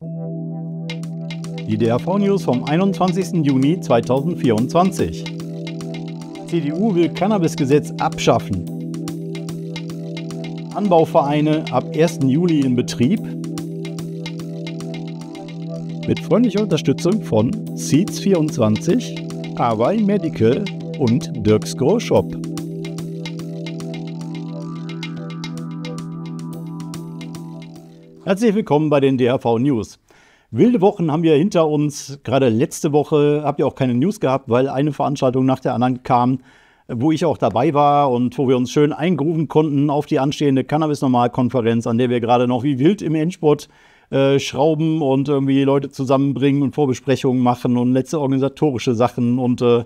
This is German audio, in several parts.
Die DRV-News vom 21. Juni 2024. CDU will Cannabisgesetz abschaffen. Anbauvereine ab 1. Juli in Betrieb. Mit freundlicher Unterstützung von Seeds24, Hawaii Medical und Dirks Grow Shop. Herzlich willkommen bei den DHV News. Wilde Wochen haben wir hinter uns. Gerade letzte Woche habt ihr auch keine News gehabt, weil eine Veranstaltung nach der anderen kam, wo ich auch dabei war und wo wir uns schön eingrufen konnten auf die anstehende Cannabis-Normalkonferenz, an der wir gerade noch wie wild im Endspurt äh, schrauben und irgendwie Leute zusammenbringen und Vorbesprechungen machen und letzte organisatorische Sachen und äh,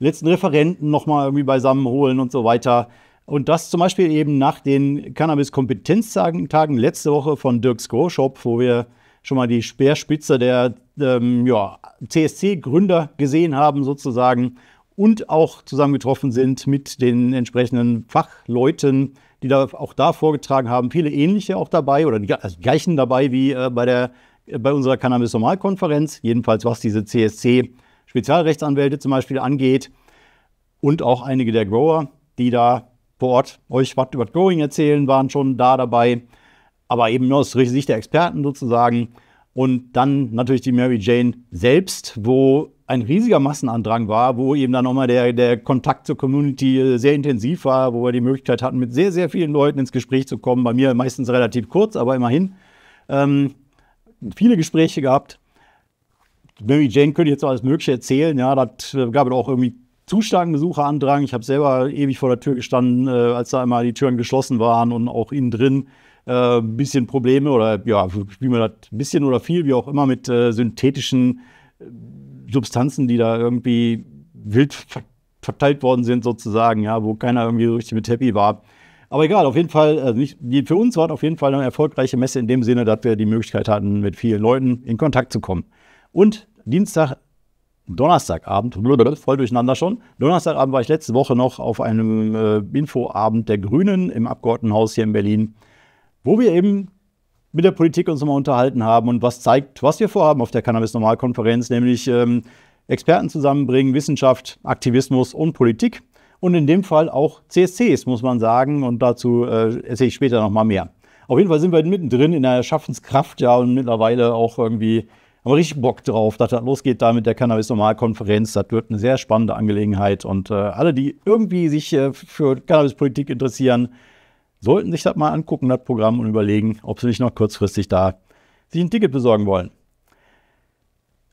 letzten Referenten nochmal irgendwie beisammenholen und so weiter. Und das zum Beispiel eben nach den Cannabis-Kompetenztagen letzte Woche von Dirk's Grow Shop, wo wir schon mal die Speerspitze der ähm, ja, CSC-Gründer gesehen haben, sozusagen, und auch zusammengetroffen sind mit den entsprechenden Fachleuten, die da auch da vorgetragen haben. Viele ähnliche auch dabei oder die, also die gleichen dabei wie äh, bei, der, äh, bei unserer Cannabis-Normalkonferenz, jedenfalls was diese CSC-Spezialrechtsanwälte zum Beispiel angeht. Und auch einige der Grower, die da vor Ort euch was über Going erzählen, waren schon da dabei, aber eben nur aus Sicht der Experten sozusagen. Und dann natürlich die Mary Jane selbst, wo ein riesiger Massenandrang war, wo eben dann nochmal der, der Kontakt zur Community äh, sehr intensiv war, wo wir die Möglichkeit hatten, mit sehr, sehr vielen Leuten ins Gespräch zu kommen. Bei mir meistens relativ kurz, aber immerhin. Ähm, viele Gespräche gehabt. Mary Jane könnte jetzt so alles Mögliche erzählen. Ja, das äh, gab es auch irgendwie zu starken Besucherandrang. Ich habe selber ewig vor der Tür gestanden, äh, als da einmal die Türen geschlossen waren und auch innen drin ein äh, bisschen Probleme oder ja, wie man das ein bisschen oder viel, wie auch immer, mit äh, synthetischen äh, Substanzen, die da irgendwie wild verteilt worden sind, sozusagen, ja, wo keiner irgendwie so richtig mit happy war. Aber egal, auf jeden Fall, also nicht, für uns war es auf jeden Fall eine erfolgreiche Messe in dem Sinne, dass wir die Möglichkeit hatten, mit vielen Leuten in Kontakt zu kommen. Und Dienstag Donnerstagabend, voll durcheinander schon. Donnerstagabend war ich letzte Woche noch auf einem äh, Infoabend der Grünen im Abgeordnetenhaus hier in Berlin, wo wir eben mit der Politik uns nochmal unterhalten haben und was zeigt, was wir vorhaben auf der Cannabis-Normalkonferenz, nämlich ähm, Experten zusammenbringen, Wissenschaft, Aktivismus und Politik und in dem Fall auch CSCs, muss man sagen, und dazu äh, erzähle ich später nochmal mehr. Auf jeden Fall sind wir mittendrin in der Schaffenskraft, ja, und mittlerweile auch irgendwie aber richtig Bock drauf, dass das losgeht da mit der Cannabis-Normalkonferenz. Das wird eine sehr spannende Angelegenheit. Und äh, alle, die irgendwie sich äh, für Cannabispolitik interessieren, sollten sich das mal angucken, das Programm, und überlegen, ob sie nicht noch kurzfristig da sich ein Ticket besorgen wollen.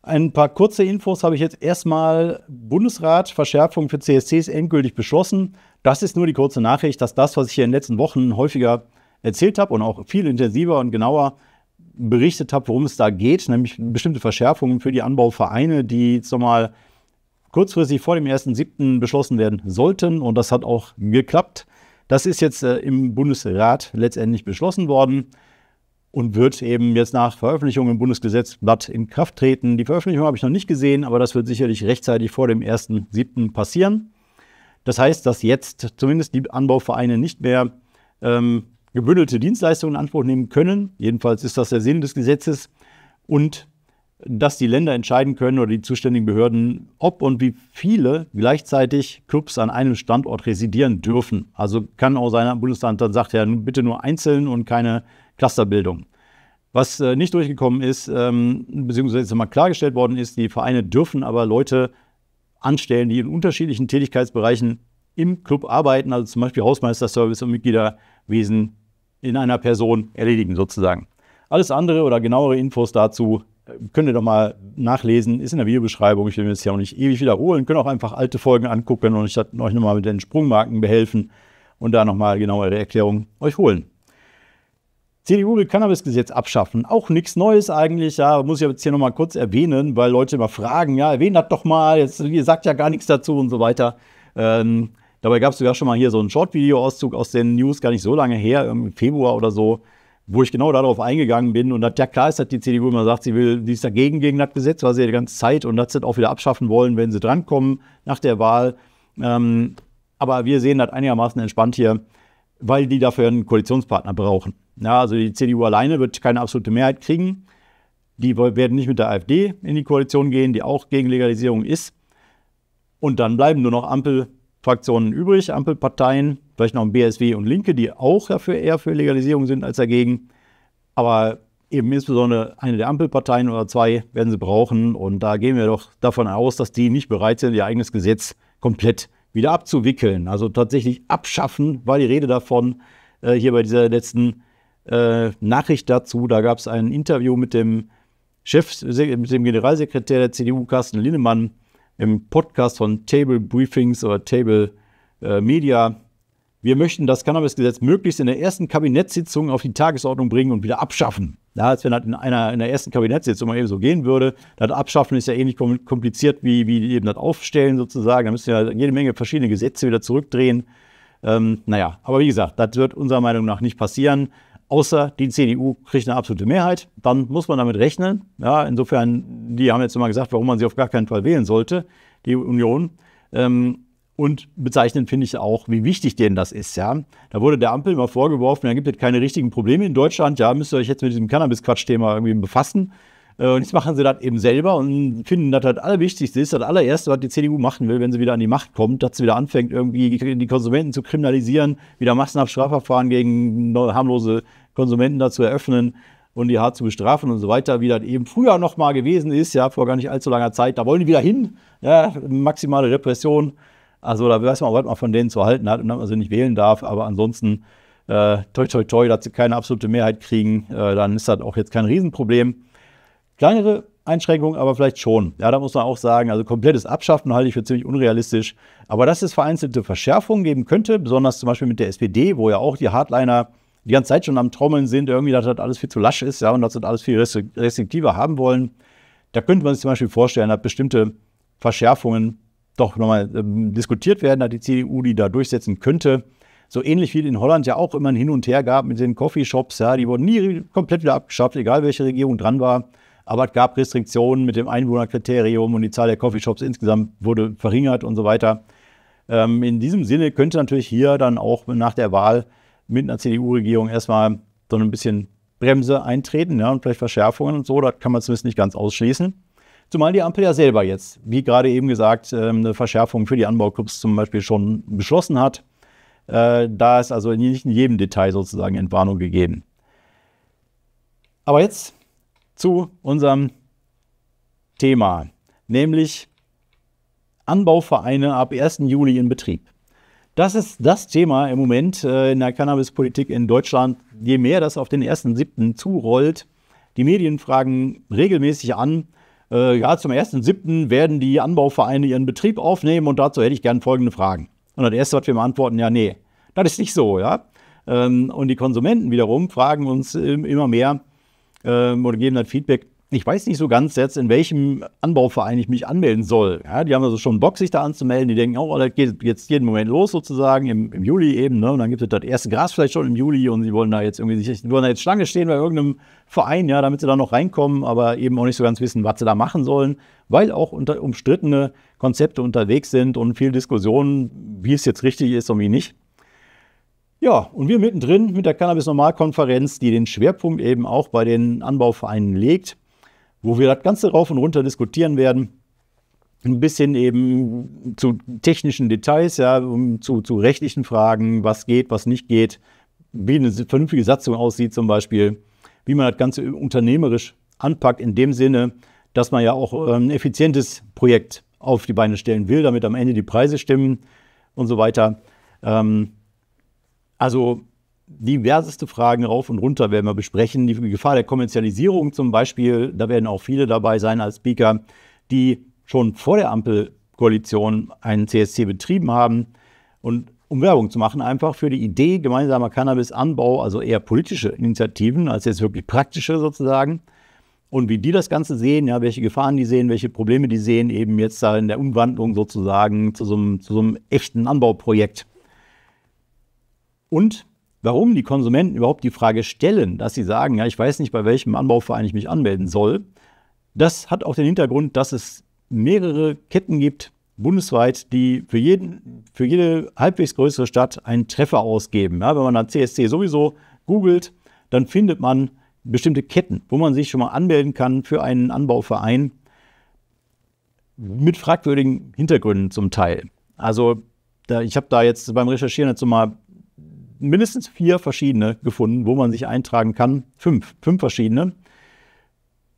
Ein paar kurze Infos habe ich jetzt erstmal. Bundesrat, Verschärfung für CSCs endgültig beschlossen. Das ist nur die kurze Nachricht, dass das, was ich hier in den letzten Wochen häufiger erzählt habe und auch viel intensiver und genauer berichtet habe, worum es da geht, nämlich bestimmte Verschärfungen für die Anbauvereine, die sag mal, kurzfristig vor dem 1.7. beschlossen werden sollten. Und das hat auch geklappt. Das ist jetzt äh, im Bundesrat letztendlich beschlossen worden und wird eben jetzt nach Veröffentlichung im Bundesgesetzblatt in Kraft treten. Die Veröffentlichung habe ich noch nicht gesehen, aber das wird sicherlich rechtzeitig vor dem 1.7. passieren. Das heißt, dass jetzt zumindest die Anbauvereine nicht mehr ähm, gebündelte Dienstleistungen in Anspruch nehmen können. Jedenfalls ist das der Sinn des Gesetzes. Und dass die Länder entscheiden können oder die zuständigen Behörden, ob und wie viele gleichzeitig Clubs an einem Standort residieren dürfen. Also kann auch sein, ein Bundesland dann sagt ja bitte nur einzeln und keine Clusterbildung. Was äh, nicht durchgekommen ist, ähm, beziehungsweise jetzt mal klargestellt worden ist, die Vereine dürfen aber Leute anstellen, die in unterschiedlichen Tätigkeitsbereichen im Club arbeiten, also zum Beispiel Hausmeisterservice und Mitgliederwesen in einer Person erledigen sozusagen. Alles andere oder genauere Infos dazu äh, könnt ihr doch mal nachlesen, ist in der Videobeschreibung. Ich will mir das hier auch nicht ewig wiederholen. Könnt auch einfach alte Folgen angucken und euch nochmal mit den Sprungmarken behelfen und da nochmal genauere Erklärungen euch holen. CDU will Cannabis-Gesetz abschaffen. Auch nichts Neues eigentlich, ja, muss ich jetzt hier nochmal kurz erwähnen, weil Leute immer fragen, ja, erwähnt das doch mal, jetzt ihr sagt ja gar nichts dazu und so weiter. Ähm, Dabei gab es sogar schon mal hier so einen Short-Video-Auszug aus den News, gar nicht so lange her, im Februar oder so, wo ich genau darauf eingegangen bin. Und das, ja klar ist, dass die CDU immer sagt, sie will, sie ist dagegen gegen das Gesetz, weil sie die ganze Zeit und das auch wieder abschaffen wollen, wenn sie drankommen nach der Wahl. Ähm, aber wir sehen das einigermaßen entspannt hier, weil die dafür einen Koalitionspartner brauchen. Ja, also die CDU alleine wird keine absolute Mehrheit kriegen. Die werden nicht mit der AfD in die Koalition gehen, die auch gegen Legalisierung ist. Und dann bleiben nur noch Ampel, Fraktionen übrig, Ampelparteien, vielleicht noch ein BSW und Linke, die auch dafür eher für Legalisierung sind als dagegen. Aber eben insbesondere eine der Ampelparteien oder zwei werden sie brauchen. Und da gehen wir doch davon aus, dass die nicht bereit sind, ihr eigenes Gesetz komplett wieder abzuwickeln. Also tatsächlich abschaffen war die Rede davon äh, hier bei dieser letzten äh, Nachricht dazu. Da gab es ein Interview mit dem Chef, mit dem Generalsekretär der CDU, Carsten Linnemann, im Podcast von Table Briefings oder Table äh, Media. Wir möchten das Cannabis-Gesetz möglichst in der ersten Kabinettssitzung auf die Tagesordnung bringen und wieder abschaffen. Ja, als wenn das in, einer, in der ersten Kabinettssitzung mal eben so gehen würde. Das Abschaffen ist ja ähnlich kompliziert wie, wie eben das Aufstellen sozusagen. Da müssen ja jede Menge verschiedene Gesetze wieder zurückdrehen. Ähm, naja, aber wie gesagt, das wird unserer Meinung nach nicht passieren. Außer die CDU kriegt eine absolute Mehrheit, dann muss man damit rechnen. Ja, insofern die haben jetzt immer gesagt, warum man sie auf gar keinen Fall wählen sollte, die Union. Ähm, und bezeichnend finde ich auch, wie wichtig denen das ist. Ja? Da wurde der Ampel immer vorgeworfen, da gibt es keine richtigen Probleme in Deutschland. Ja, müsst ihr euch jetzt mit diesem Cannabis-Quatsch-Thema irgendwie befassen. Äh, und jetzt machen sie das eben selber und finden, dass das halt Allerwichtigste ist, das allererste, was die CDU machen will, wenn sie wieder an die Macht kommt, dass sie wieder anfängt, irgendwie die Konsumenten zu kriminalisieren, wieder massenhaft Strafverfahren gegen harmlose Konsumenten zu eröffnen, und die hart zu bestrafen und so weiter, wie das eben früher noch mal gewesen ist, ja, vor gar nicht allzu langer Zeit. Da wollen die wieder hin, ja, maximale Repression. Also da weiß man auch, was man von denen zu halten hat und dass man sie nicht wählen darf. Aber ansonsten, äh, toi, toi, toi, dass sie keine absolute Mehrheit kriegen, äh, dann ist das auch jetzt kein Riesenproblem. Kleinere Einschränkungen, aber vielleicht schon. Ja, da muss man auch sagen, also komplettes Abschaffen halte ich für ziemlich unrealistisch. Aber dass es vereinzelte Verschärfungen geben könnte, besonders zum Beispiel mit der SPD, wo ja auch die Hardliner die ganze Zeit schon am Trommeln sind, irgendwie, dass das alles viel zu lasch ist, ja, und dass das alles viel restriktiver haben wollen. Da könnte man sich zum Beispiel vorstellen, dass bestimmte Verschärfungen doch nochmal ähm, diskutiert werden, dass die CDU die da durchsetzen könnte. So ähnlich wie in Holland ja auch immer ein Hin und Her gab mit den Coffeeshops, ja, die wurden nie komplett wieder abgeschafft, egal welche Regierung dran war. Aber es gab Restriktionen mit dem Einwohnerkriterium und die Zahl der Coffeeshops insgesamt wurde verringert und so weiter. Ähm, in diesem Sinne könnte natürlich hier dann auch nach der Wahl mit einer CDU-Regierung erstmal so ein bisschen Bremse eintreten ja, und vielleicht Verschärfungen und so. Das kann man zumindest nicht ganz ausschließen. Zumal die Ampel ja selber jetzt, wie gerade eben gesagt, ähm, eine Verschärfung für die Anbauclubs zum Beispiel schon beschlossen hat. Äh, da ist also nicht in jedem Detail sozusagen Entwarnung gegeben. Aber jetzt zu unserem Thema, nämlich Anbauvereine ab 1. Juli in Betrieb. Das ist das Thema im Moment äh, in der Cannabispolitik in Deutschland. Je mehr das auf den 1.7. zurollt, die Medien fragen regelmäßig an, äh, ja, zum 1.7. werden die Anbauvereine ihren Betrieb aufnehmen und dazu hätte ich gerne folgende Fragen. Und das Erste, was wir beantworten, ja, nee, das ist nicht so, ja. Ähm, und die Konsumenten wiederum fragen uns immer mehr ähm, oder geben dann Feedback, ich weiß nicht so ganz jetzt, in welchem Anbauverein ich mich anmelden soll. Ja, die haben also schon Bock, sich da anzumelden. Die denken, oh, das geht jetzt jeden Moment los sozusagen, im, im Juli eben. Ne? Und dann gibt es das erste Gras vielleicht schon im Juli und sie wollen da jetzt irgendwie sich, wollen da jetzt Schlange stehen bei irgendeinem Verein, ja, damit sie da noch reinkommen, aber eben auch nicht so ganz wissen, was sie da machen sollen, weil auch unter, umstrittene Konzepte unterwegs sind und viel Diskussionen, wie es jetzt richtig ist und wie nicht. Ja, und wir mittendrin mit der Cannabis-Normalkonferenz, die den Schwerpunkt eben auch bei den Anbauvereinen legt wo wir das Ganze rauf und runter diskutieren werden. Ein bisschen eben zu technischen Details, ja, zu, zu rechtlichen Fragen, was geht, was nicht geht, wie eine vernünftige Satzung aussieht zum Beispiel, wie man das Ganze unternehmerisch anpackt, in dem Sinne, dass man ja auch ähm, ein effizientes Projekt auf die Beine stellen will, damit am Ende die Preise stimmen und so weiter. Ähm, also diverseste Fragen rauf und runter werden wir besprechen. Die Gefahr der Kommerzialisierung zum Beispiel, da werden auch viele dabei sein als Speaker, die schon vor der Ampelkoalition einen CSC betrieben haben und um Werbung zu machen, einfach für die Idee gemeinsamer Cannabis-Anbau, also eher politische Initiativen als jetzt wirklich praktische sozusagen. Und wie die das Ganze sehen, ja, welche Gefahren die sehen, welche Probleme die sehen, eben jetzt da in der Umwandlung sozusagen zu so einem, zu so einem echten Anbauprojekt. Und warum die Konsumenten überhaupt die Frage stellen, dass sie sagen, ja, ich weiß nicht, bei welchem Anbauverein ich mich anmelden soll, das hat auch den Hintergrund, dass es mehrere Ketten gibt, bundesweit, die für, jeden, für jede halbwegs größere Stadt einen Treffer ausgeben. Ja, wenn man dann CSC sowieso googelt, dann findet man bestimmte Ketten, wo man sich schon mal anmelden kann für einen Anbauverein mit fragwürdigen Hintergründen zum Teil. Also da, ich habe da jetzt beim Recherchieren jetzt so mal mindestens vier verschiedene gefunden, wo man sich eintragen kann. Fünf, fünf verschiedene,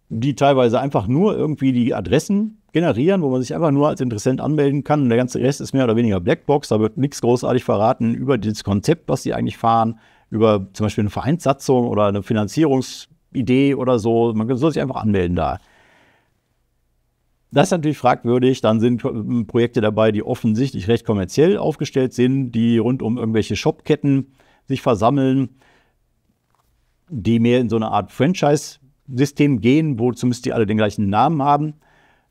die teilweise einfach nur irgendwie die Adressen generieren, wo man sich einfach nur als Interessent anmelden kann. Und der ganze Rest ist mehr oder weniger Blackbox, da wird nichts großartig verraten über dieses Konzept, was sie eigentlich fahren, über zum Beispiel eine Vereinssatzung oder eine Finanzierungsidee oder so. Man soll sich einfach anmelden da. Das ist natürlich fragwürdig. Dann sind Projekte dabei, die offensichtlich recht kommerziell aufgestellt sind, die rund um irgendwelche Shopketten sich versammeln, die mehr in so eine Art Franchise-System gehen, wo zumindest die alle den gleichen Namen haben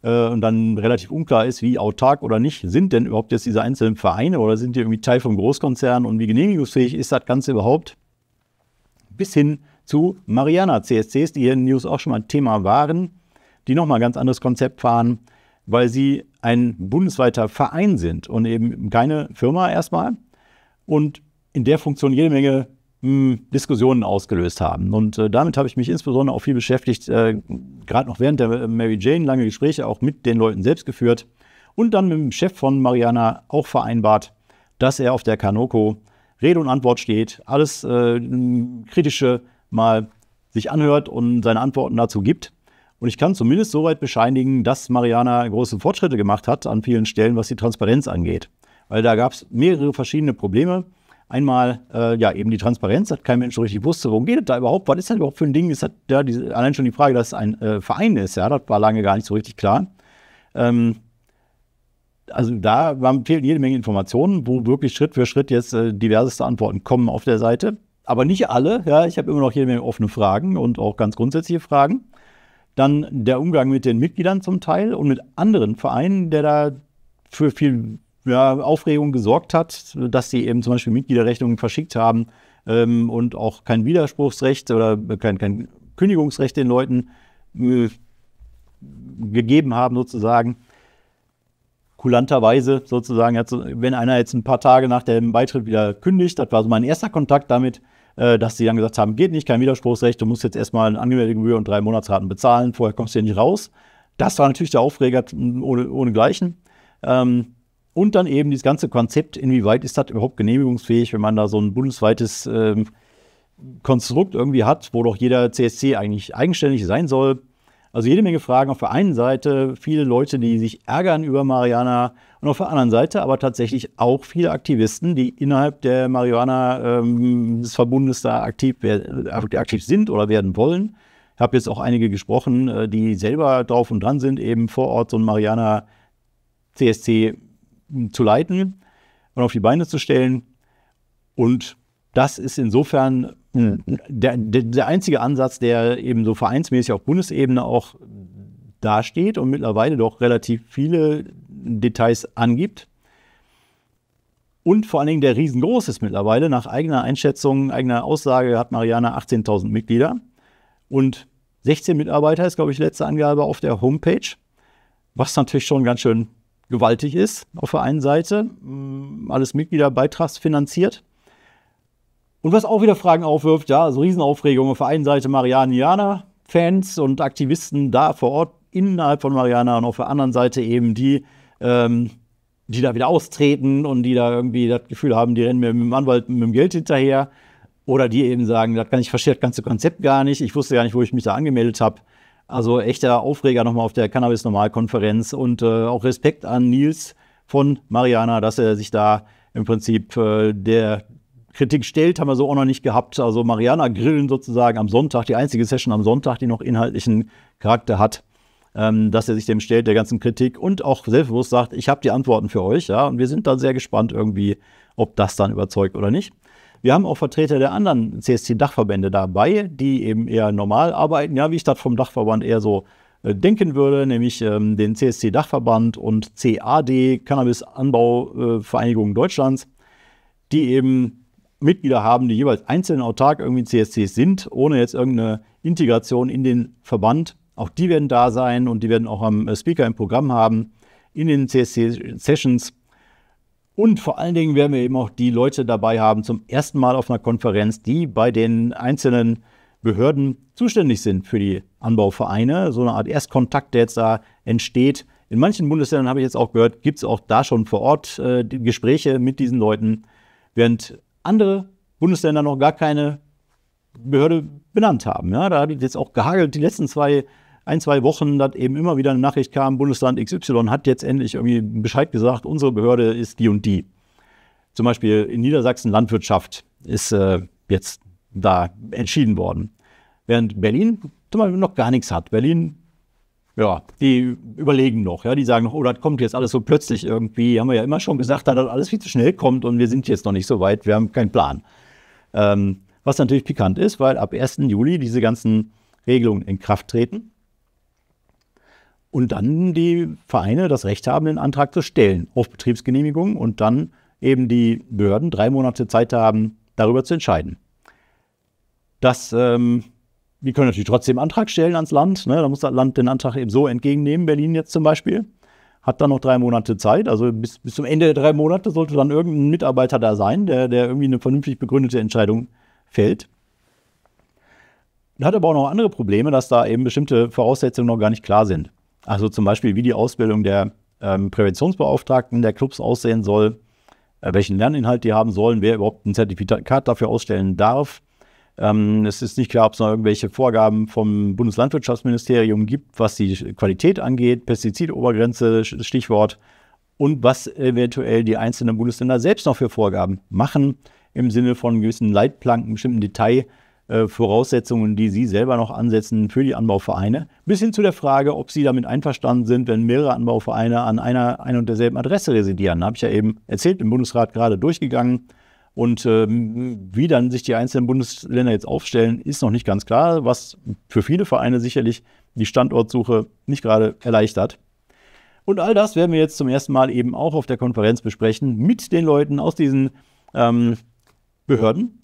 äh, und dann relativ unklar ist, wie autark oder nicht sind denn überhaupt jetzt diese einzelnen Vereine oder sind die irgendwie Teil vom Großkonzern und wie genehmigungsfähig ist das Ganze überhaupt? Bis hin zu Mariana CSCs, die hier in News auch schon mal ein Thema waren die nochmal ein ganz anderes Konzept fahren, weil sie ein bundesweiter Verein sind und eben keine Firma erstmal und in der Funktion jede Menge mh, hm, Diskussionen ausgelöst haben. Und äh, damit habe ich mich insbesondere auch viel beschäftigt, äh, gerade noch während der äh, Mary Jane lange Gespräche auch mit den Leuten selbst geführt und dann mit dem Chef von Mariana auch vereinbart, dass er auf der Kanoko Rede und Antwort steht, alles äh, Kritische mal sich anhört und seine Antworten dazu gibt. Und ich kann zumindest soweit bescheinigen, dass Mariana große Fortschritte gemacht hat an vielen Stellen, was die Transparenz angeht. Weil da gab es mehrere verschiedene Probleme. Einmal, äh, ja, eben die Transparenz, hat kein Mensch so richtig wusste, worum geht es da überhaupt, was ist das überhaupt für ein Ding? Ist das, ja, die, allein schon die Frage, dass es ein äh, Verein ist, ja, das war lange gar nicht so richtig klar. Ähm, also da waren, fehlen jede Menge Informationen, wo wirklich Schritt für Schritt jetzt äh, diverseste Antworten kommen auf der Seite. Aber nicht alle, ja, ich habe immer noch jede Menge offene Fragen und auch ganz grundsätzliche Fragen. Dann der Umgang mit den Mitgliedern zum Teil und mit anderen Vereinen, der da für viel ja, Aufregung gesorgt hat, dass sie eben zum Beispiel Mitgliederrechnungen verschickt haben ähm, und auch kein Widerspruchsrecht oder kein, kein Kündigungsrecht den Leuten äh, gegeben haben, sozusagen. Kulanterweise sozusagen, wenn einer jetzt ein paar Tage nach dem Beitritt wieder kündigt, das war so mein erster Kontakt damit, äh, dass sie dann gesagt haben, geht nicht, kein Widerspruchsrecht, du musst jetzt erstmal eine angemeldete Gebühr und drei Monatsraten bezahlen, vorher kommst du hier nicht raus. Das war natürlich der Aufreger hm, ohne, ohnegleichen. Ähm, und dann eben dieses ganze Konzept, inwieweit ist das überhaupt genehmigungsfähig, wenn man da so ein bundesweites ähm, Konstrukt irgendwie hat, wo doch jeder CSC eigentlich eigenständig sein soll. Also jede Menge Fragen. Auf der einen Seite viele Leute, die sich ärgern über Mariana und auf der anderen Seite aber tatsächlich auch viele Aktivisten, die innerhalb der Mariana ähm, des Verbundes da aktiv, äh, aktiv sind oder werden wollen. Ich habe jetzt auch einige gesprochen, äh, die selber drauf und dran sind, eben vor Ort so ein Mariana CSC zu leiten und auf die Beine zu stellen. Und das ist insofern der, der einzige Ansatz, der eben so vereinsmäßig auf Bundesebene auch dasteht und mittlerweile doch relativ viele Details angibt. Und vor allen Dingen der riesengroß ist mittlerweile. Nach eigener Einschätzung, eigener Aussage hat Mariana 18.000 Mitglieder und 16 Mitarbeiter ist, glaube ich, letzte Angabe auf der Homepage, was natürlich schon ganz schön gewaltig ist auf der einen Seite. Alles Mitglieder finanziert. Und was auch wieder Fragen aufwirft, ja, so Riesenaufregung auf der einen Seite Marianianer-Fans und Aktivisten da vor Ort innerhalb von Mariana und auf der anderen Seite eben die, ähm, die da wieder austreten und die da irgendwie das Gefühl haben, die rennen mir mit dem Anwalt mit dem Geld hinterher. Oder die eben sagen, das kann ich verstehe das ganze Konzept gar nicht. Ich wusste gar nicht, wo ich mich da angemeldet habe. Also echter Aufreger nochmal auf der Cannabis-Normalkonferenz und äh, auch Respekt an Nils von Mariana, dass er sich da im Prinzip äh, der Kritik stellt, haben wir so auch noch nicht gehabt. Also Mariana Grillen sozusagen am Sonntag, die einzige Session am Sonntag, die noch inhaltlichen Charakter hat, ähm, dass er sich dem stellt, der ganzen Kritik und auch selbstbewusst sagt, ich habe die Antworten für euch, ja, und wir sind dann sehr gespannt irgendwie, ob das dann überzeugt oder nicht. Wir haben auch Vertreter der anderen CSC-Dachverbände dabei, die eben eher normal arbeiten, ja, wie ich das vom Dachverband eher so äh, denken würde, nämlich ähm, den CSC-Dachverband und CAD, Cannabis-Anbauvereinigung äh, Deutschlands, die eben Mitglieder haben, die jeweils einzeln autark irgendwie CSCs sind, ohne jetzt irgendeine Integration in den Verband. Auch die werden da sein und die werden auch am äh, Speaker im Programm haben, in den CSC-Sessions. Und vor allen Dingen werden wir eben auch die Leute dabei haben, zum ersten Mal auf einer Konferenz, die bei den einzelnen Behörden zuständig sind für die Anbauvereine. So eine Art Erstkontakt, der jetzt da entsteht. In manchen Bundesländern habe ich jetzt auch gehört, gibt es auch da schon vor Ort äh, Gespräche mit diesen Leuten, während andere Bundesländer noch gar keine Behörde benannt haben. Ja, da hat jetzt auch gehagelt die letzten zwei, ein, zwei Wochen, dass eben immer wieder eine Nachricht kam, Bundesland XY hat jetzt endlich irgendwie Bescheid gesagt, unsere Behörde ist die und die. Zum Beispiel in Niedersachsen Landwirtschaft ist äh, jetzt da entschieden worden. Während Berlin zum Beispiel noch gar nichts hat. Berlin ja, die überlegen noch, ja, die sagen noch, oh, das kommt jetzt alles so plötzlich irgendwie. Haben wir ja immer schon gesagt, dass das alles viel zu schnell kommt und wir sind jetzt noch nicht so weit, wir haben keinen Plan. Ähm, was natürlich pikant ist, weil ab 1. Juli diese ganzen Regelungen in Kraft treten und dann die Vereine das Recht haben, den Antrag zu stellen auf Betriebsgenehmigung und dann eben die Behörden drei Monate Zeit haben, darüber zu entscheiden. Das ähm, wir können natürlich trotzdem Antrag stellen ans Land. Ne? Da muss das Land den Antrag eben so entgegennehmen, Berlin jetzt zum Beispiel. Hat dann noch drei Monate Zeit. Also bis, bis zum Ende der drei Monate sollte dann irgendein Mitarbeiter da sein, der, der irgendwie eine vernünftig begründete Entscheidung fällt. Hat aber auch noch andere Probleme, dass da eben bestimmte Voraussetzungen noch gar nicht klar sind. Also zum Beispiel, wie die Ausbildung der ähm, Präventionsbeauftragten der Clubs aussehen soll, äh, welchen Lerninhalt die haben sollen, wer überhaupt ein Zertifikat dafür ausstellen darf ähm, es ist nicht klar, ob es noch irgendwelche Vorgaben vom Bundeslandwirtschaftsministerium gibt, was die Qualität angeht, Pestizidobergrenze, Stichwort, und was eventuell die einzelnen Bundesländer selbst noch für Vorgaben machen, im Sinne von gewissen Leitplanken, bestimmten Detailvoraussetzungen, äh, die sie selber noch ansetzen für die Anbauvereine, bis hin zu der Frage, ob sie damit einverstanden sind, wenn mehrere Anbauvereine an einer, einer und derselben Adresse residieren. Habe ich ja eben erzählt, im Bundesrat gerade durchgegangen. Und ähm, wie dann sich die einzelnen Bundesländer jetzt aufstellen, ist noch nicht ganz klar, was für viele Vereine sicherlich die Standortsuche nicht gerade erleichtert. Und all das werden wir jetzt zum ersten Mal eben auch auf der Konferenz besprechen mit den Leuten aus diesen ähm, Behörden.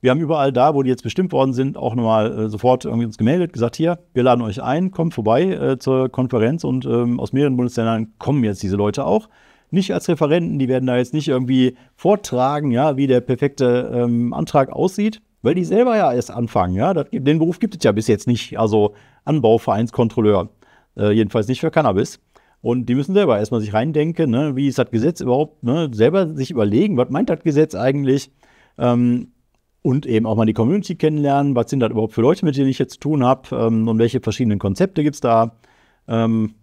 Wir haben überall da, wo die jetzt bestimmt worden sind, auch nochmal äh, sofort irgendwie uns gemeldet, gesagt, hier, wir laden euch ein, kommt vorbei äh, zur Konferenz und ähm, aus mehreren Bundesländern kommen jetzt diese Leute auch nicht als Referenten, die werden da jetzt nicht irgendwie vortragen, ja, wie der perfekte ähm, Antrag aussieht, weil die selber ja erst anfangen, ja. Das, den Beruf gibt es ja bis jetzt nicht, also Anbauvereinskontrolleur, äh, jedenfalls nicht für Cannabis. Und die müssen selber erstmal sich reindenken, ne, wie ist das Gesetz überhaupt, ne, selber sich überlegen, was meint das Gesetz eigentlich. Ähm, und eben auch mal die Community kennenlernen, was sind das überhaupt für Leute, mit denen ich jetzt zu tun habe ähm, und welche verschiedenen Konzepte gibt es da. Ähm,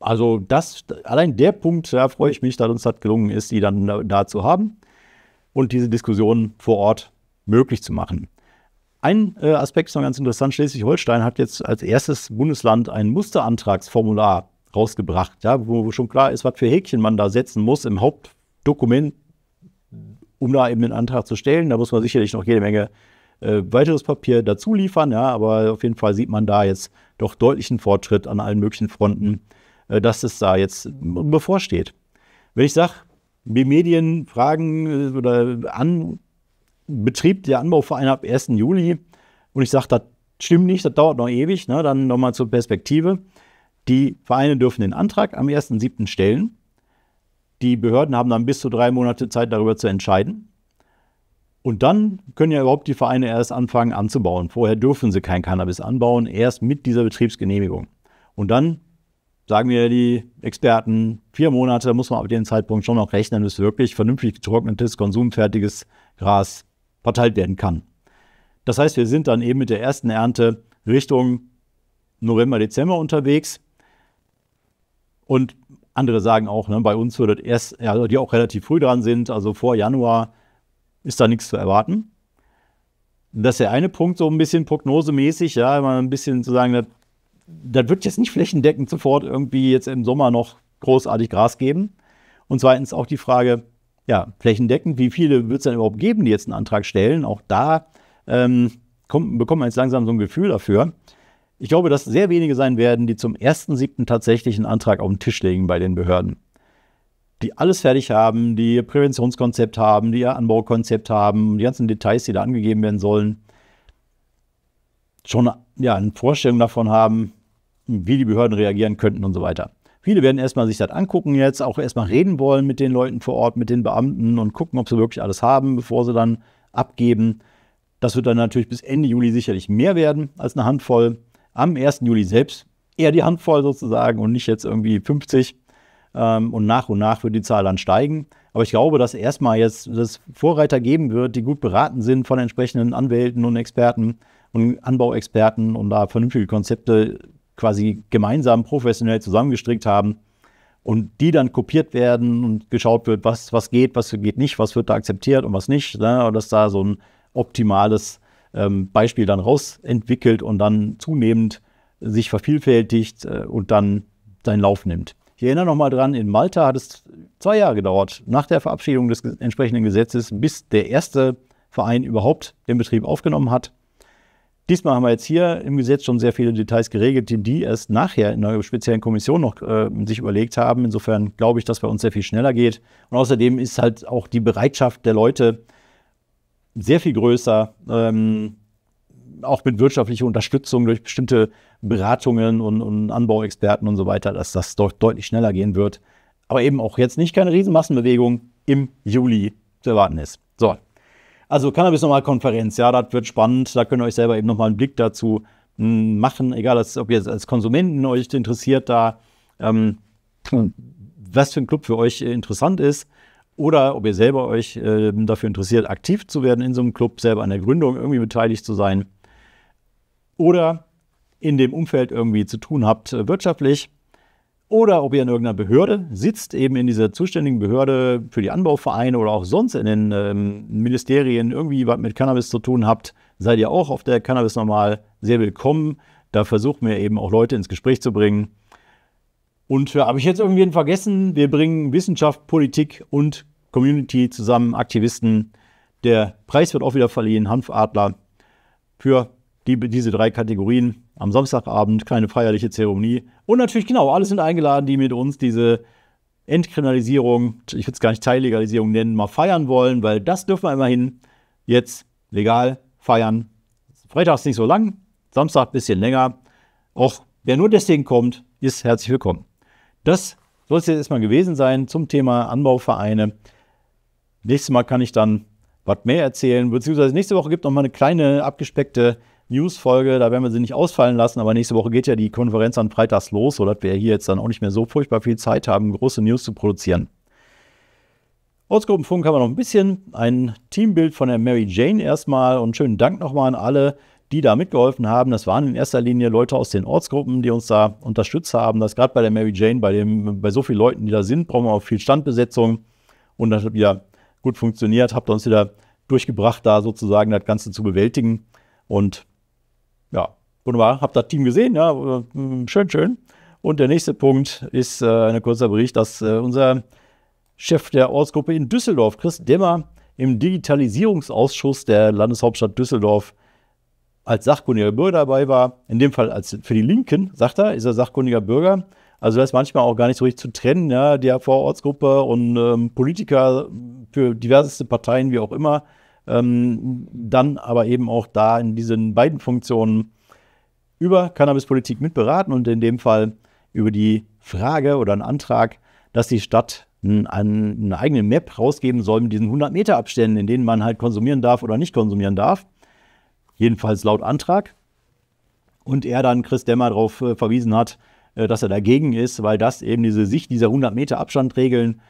also das, allein der Punkt, da freue ich mich, dass uns das gelungen ist, die dann da, da zu haben und diese Diskussion vor Ort möglich zu machen. Ein äh, Aspekt ist noch ganz interessant. Schleswig-Holstein hat jetzt als erstes Bundesland ein Musterantragsformular rausgebracht, ja, wo schon klar ist, was für Häkchen man da setzen muss im Hauptdokument, um da eben den Antrag zu stellen. Da muss man sicherlich noch jede Menge äh, weiteres Papier dazu liefern, ja, aber auf jeden Fall sieht man da jetzt doch deutlichen Fortschritt an allen möglichen Fronten. Äh, dass es da jetzt bevorsteht. Wenn ich sage, die Medien fragen äh, oder an Betrieb der Anbauvereine ab 1. Juli und ich sage, das stimmt nicht, das dauert noch ewig, ne? dann nochmal zur Perspektive. Die Vereine dürfen den Antrag am 1.7. stellen. Die Behörden haben dann bis zu drei Monate Zeit, darüber zu entscheiden. Und dann können ja überhaupt die Vereine erst anfangen anzubauen. Vorher dürfen sie kein Cannabis anbauen, erst mit dieser Betriebsgenehmigung. Und dann sagen mir die Experten, vier Monate muss man ab dem Zeitpunkt schon noch rechnen, bis wirklich vernünftig getrocknetes, konsumfertiges Gras verteilt werden kann. Das heißt, wir sind dann eben mit der ersten Ernte Richtung November, Dezember unterwegs. Und andere sagen auch, ne, bei uns würde erst, ja, die auch relativ früh dran sind, also vor Januar, ist da nichts zu erwarten. Das ist der eine Punkt, so ein bisschen prognosemäßig, ja, immer ein bisschen zu sagen, das wird jetzt nicht flächendeckend sofort irgendwie jetzt im Sommer noch großartig Gras geben. Und zweitens auch die Frage, ja, flächendeckend, wie viele wird es denn überhaupt geben, die jetzt einen Antrag stellen? Auch da ähm, kommt, bekommt man jetzt langsam so ein Gefühl dafür. Ich glaube, dass sehr wenige sein werden, die zum 1.7. tatsächlich einen Antrag auf den Tisch legen bei den Behörden. Die alles fertig haben, die ihr Präventionskonzept haben, die ihr Anbaukonzept haben, die ganzen Details, die da angegeben werden sollen. Schon ja, eine Vorstellung davon haben, wie die Behörden reagieren könnten und so weiter. Viele werden erstmal sich das angucken jetzt, auch erstmal reden wollen mit den Leuten vor Ort, mit den Beamten und gucken, ob sie wirklich alles haben, bevor sie dann abgeben. Das wird dann natürlich bis Ende Juli sicherlich mehr werden als eine Handvoll. Am 1. Juli selbst eher die Handvoll sozusagen und nicht jetzt irgendwie 50. Ähm, und nach und nach wird die Zahl dann steigen. Aber ich glaube, dass erstmal jetzt es Vorreiter geben wird, die gut beraten sind von entsprechenden Anwälten und Experten und Anbauexperten und da vernünftige Konzepte quasi gemeinsam professionell zusammengestrickt haben und die dann kopiert werden und geschaut wird, was, was geht, was geht nicht, was wird da akzeptiert und was nicht. Ne? Und dass da so ein optimales ähm, Beispiel dann rausentwickelt und dann zunehmend sich vervielfältigt äh, und dann seinen Lauf nimmt. Ich erinnere nochmal dran, in Malta hat es zwei Jahre gedauert, nach der Verabschiedung des entsprechenden Gesetzes, bis der erste Verein überhaupt den Betrieb aufgenommen hat. Diesmal haben wir jetzt hier im Gesetz schon sehr viele Details geregelt, die die erst nachher in einer speziellen Kommission noch äh, sich überlegt haben. Insofern glaube ich, dass bei uns sehr viel schneller geht. Und außerdem ist halt auch die Bereitschaft der Leute sehr viel größer, ähm, auch mit wirtschaftlicher Unterstützung durch bestimmte Beratungen und, und Anbauexperten und so weiter, dass das dort deutlich schneller gehen wird. Aber eben auch jetzt nicht keine Riesenmassenbewegung im Juli zu erwarten ist. So, also Cannabis nochmal Konferenz, ja, das wird spannend. Da könnt ihr euch selber eben nochmal einen Blick dazu hm, machen, egal ob ihr als Konsumenten euch interessiert, da ähm, was für ein Club für euch äh, interessant ist oder ob ihr selber euch äh, dafür interessiert, aktiv zu werden in so einem Club, selber an der Gründung irgendwie beteiligt zu sein oder in dem Umfeld irgendwie zu tun habt äh, wirtschaftlich oder ob ihr in irgendeiner Behörde sitzt, eben in dieser zuständigen Behörde für die Anbauvereine oder auch sonst in den ähm, Ministerien irgendwie was mit Cannabis zu tun habt, seid ihr auch auf der Cannabis normal sehr willkommen. Da versuchen wir eben auch Leute ins Gespräch zu bringen. Und ja, äh, habe ich jetzt irgendwen vergessen? Wir bringen Wissenschaft, Politik und Community zusammen, Aktivisten. Der Preis wird auch wieder verliehen, Hanfadler, für die, diese drei Kategorien am Samstagabend, kleine feierliche Zeremonie. Und natürlich, genau, alle sind eingeladen, die mit uns diese Entkriminalisierung, ich würde es gar nicht Teillegalisierung nennen, mal feiern wollen, weil das dürfen wir immerhin jetzt legal feiern. Freitag ist nicht so lang, Samstag ein bisschen länger. Auch wer nur deswegen kommt, ist herzlich willkommen. Das soll es jetzt erstmal gewesen sein zum Thema Anbauvereine. Nächstes Mal kann ich dann was mehr erzählen, beziehungsweise nächste Woche gibt es nochmal eine kleine abgespeckte News-Folge. Da werden wir sie nicht ausfallen lassen, aber nächste Woche geht ja die Konferenz an Freitags los, sodass wir hier jetzt dann auch nicht mehr so furchtbar viel Zeit haben, große News zu produzieren. Ortsgruppenfunk haben wir noch ein bisschen. Ein Teambild von der Mary Jane erstmal und schönen Dank nochmal an alle, die da mitgeholfen haben. Das waren in erster Linie Leute aus den Ortsgruppen, die uns da unterstützt haben. Das gerade bei der Mary Jane, bei, dem, bei so vielen Leuten, die da sind, brauchen wir auch viel Standbesetzung. Und das hat wieder gut funktioniert. Habt uns wieder durchgebracht, da sozusagen das Ganze zu bewältigen. Und ja, wunderbar, habt das Team gesehen, ja, hm, schön, schön. Und der nächste Punkt ist äh, ein kurzer Bericht, dass äh, unser Chef der Ortsgruppe in Düsseldorf, Chris Demmer, im Digitalisierungsausschuss der Landeshauptstadt Düsseldorf als sachkundiger Bürger dabei war. In dem Fall als für die Linken, sagt er, ist er sachkundiger Bürger. Also das ist manchmal auch gar nicht so richtig zu trennen, ja, der Vorortsgruppe und ähm, Politiker für diverseste Parteien, wie auch immer ähm, dann aber eben auch da in diesen beiden Funktionen über Cannabispolitik mitberaten und in dem Fall über die Frage oder einen Antrag, dass die Stadt eine eigene Map rausgeben soll mit diesen 100 Meter Abständen, in denen man halt konsumieren darf oder nicht konsumieren darf. Jedenfalls laut Antrag. Und er dann Chris Demmer darauf äh, verwiesen hat, äh, dass er dagegen ist, weil das eben diese Sicht dieser 100 Meter Abstandregeln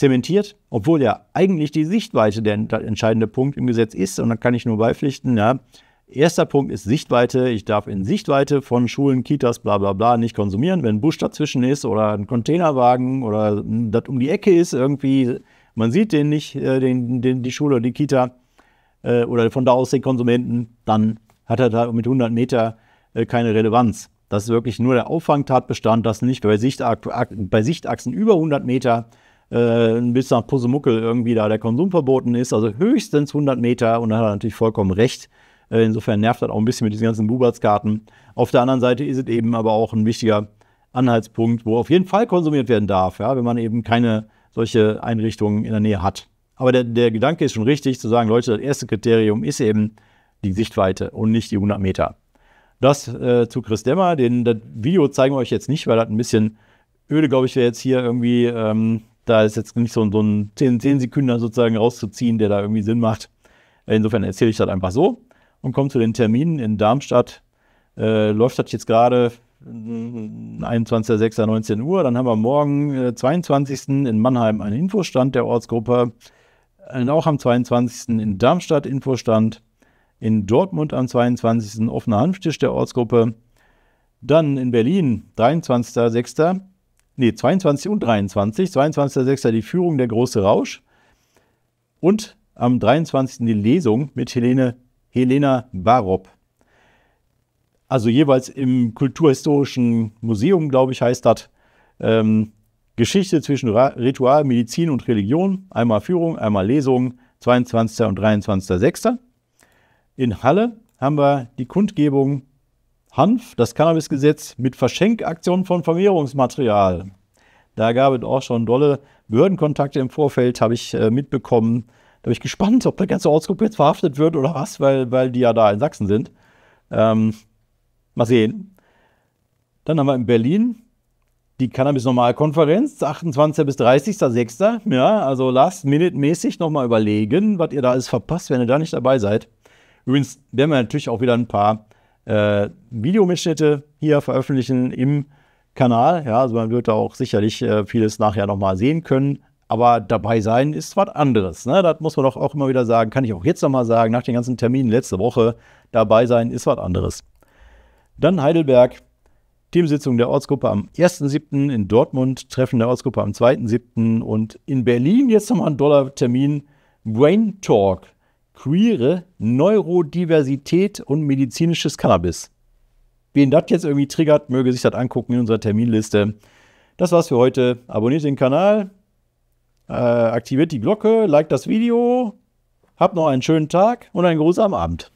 zementiert, obwohl ja eigentlich die Sichtweite der entscheidende Punkt im Gesetz ist. Und da kann ich nur beipflichten, ja, erster Punkt ist Sichtweite. Ich darf in Sichtweite von Schulen, Kitas, bla bla bla nicht konsumieren. Wenn ein Busch dazwischen ist oder ein Containerwagen oder das um die Ecke ist irgendwie, man sieht den nicht, äh, den, den, die Schule oder die Kita äh, oder von da aus den Konsumenten, dann hat er da mit 100 Meter äh, keine Relevanz. Das ist wirklich nur der Auffangtatbestand, dass nicht bei, Sichtach bei Sichtachsen über 100 Meter äh, ein bisschen nach Pusemuckel irgendwie da der Konsum verboten ist, also höchstens 100 Meter und da hat er natürlich vollkommen recht. Äh, insofern nervt das auch ein bisschen mit diesen ganzen Bubertskarten. Auf der anderen Seite ist es eben aber auch ein wichtiger Anhaltspunkt, wo auf jeden Fall konsumiert werden darf, ja, wenn man eben keine solche Einrichtungen in der Nähe hat. Aber der, der Gedanke ist schon richtig, zu sagen, Leute, das erste Kriterium ist eben die Sichtweite und nicht die 100 Meter. Das äh, zu Chris Demmer, den, das Video zeigen wir euch jetzt nicht, weil das ein bisschen öde, glaube ich, wäre jetzt hier irgendwie ähm, da ist jetzt nicht so, so ein 10, 10 Sekunden sozusagen rauszuziehen, der da irgendwie Sinn macht. Äh, insofern erzähle ich das einfach so und komme zu den Terminen in Darmstadt. Äh, läuft das jetzt gerade 21.06.19 mm, Uhr. Dann haben wir morgen äh, 22. in Mannheim einen Infostand der Ortsgruppe. Und auch am 22. in Darmstadt Infostand. In Dortmund am 22. offener Hanftisch der Ortsgruppe. Dann in Berlin, 23.06 nee, 22 und 23. 22.06. die Führung der große Rausch. Und am 23. die Lesung mit Helene, Helena Barop. Also jeweils im Kulturhistorischen Museum, glaube ich, heißt das. Ähm, Geschichte zwischen Ritual, Medizin und Religion. Einmal Führung, einmal Lesung, 22. und 23.06. In Halle haben wir die Kundgebung Hanf, das Cannabisgesetz mit Verschenkaktionen von Vermehrungsmaterial. Da gab es auch schon dolle Behördenkontakte im Vorfeld, habe ich äh, mitbekommen. Da bin ich gespannt, ob der ganze Ortsgruppe jetzt verhaftet wird oder was, weil, weil die ja da in Sachsen sind. Ähm, mal sehen. Dann haben wir in Berlin die Cannabis-Normalkonferenz, 28. bis 30.06. Ja, also last-minute-mäßig nochmal überlegen, was ihr da alles verpasst, wenn ihr da nicht dabei seid. Übrigens werden wir natürlich auch wieder ein paar äh, Videomitschnitte hier veröffentlichen im Kanal. Ja, also man wird da auch sicherlich äh, vieles nachher nochmal sehen können. Aber dabei sein ist was anderes. Ne? Das muss man doch auch immer wieder sagen. Kann ich auch jetzt nochmal sagen, nach den ganzen Terminen letzte Woche. Dabei sein ist was anderes. Dann Heidelberg. Teamsitzung der Ortsgruppe am 1.7. in Dortmund, Treffen der Ortsgruppe am 2.7. und in Berlin jetzt nochmal ein Dollar-Termin. Brain Talk queere Neurodiversität und medizinisches Cannabis. Wen das jetzt irgendwie triggert, möge sich das angucken in unserer Terminliste. Das war's für heute. Abonniert den Kanal, äh, aktiviert die Glocke, liked das Video, habt noch einen schönen Tag und einen Gruß Abend.